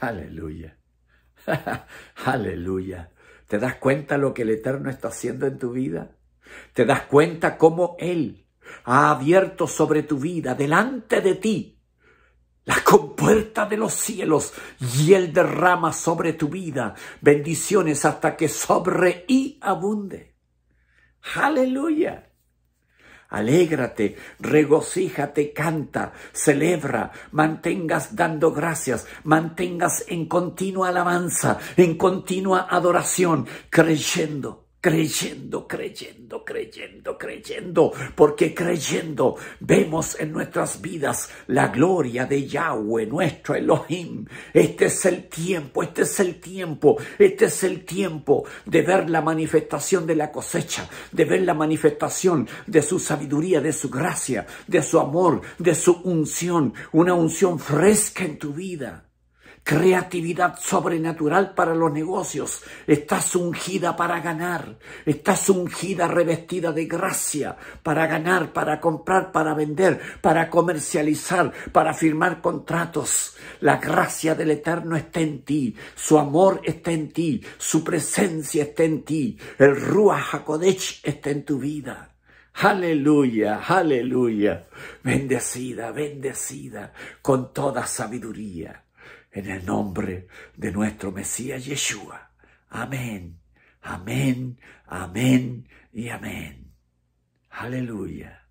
Aleluya. Aleluya. ¿Te das cuenta lo que el Eterno está haciendo en tu vida? ¿Te das cuenta cómo Él ha abierto sobre tu vida, delante de ti, la compuerta de los cielos y Él derrama sobre tu vida bendiciones hasta que sobre y abunde? Aleluya. Alégrate, regocíjate, canta, celebra, mantengas dando gracias, mantengas en continua alabanza, en continua adoración, creyendo creyendo, creyendo, creyendo, creyendo, porque creyendo vemos en nuestras vidas la gloria de Yahweh, nuestro Elohim. Este es el tiempo, este es el tiempo, este es el tiempo de ver la manifestación de la cosecha, de ver la manifestación de su sabiduría, de su gracia, de su amor, de su unción, una unción fresca en tu vida creatividad sobrenatural para los negocios. Estás ungida para ganar, estás ungida revestida de gracia para ganar, para comprar, para vender, para comercializar, para firmar contratos. La gracia del Eterno está en ti, su amor está en ti, su presencia está en ti, el Ruach HaKodesh está en tu vida. Aleluya, aleluya. Bendecida, bendecida con toda sabiduría en el nombre de nuestro Mesías Yeshua. Amén, amén, amén y amén. Aleluya.